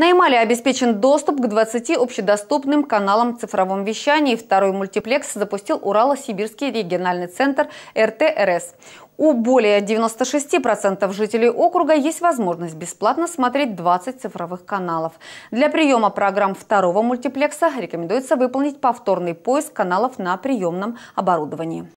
На Ямале обеспечен доступ к 20 общедоступным каналам цифровом вещании. Второй мультиплекс запустил Урало-Сибирский региональный центр РТРС. У более 96% жителей округа есть возможность бесплатно смотреть 20 цифровых каналов. Для приема программ второго мультиплекса рекомендуется выполнить повторный поиск каналов на приемном оборудовании.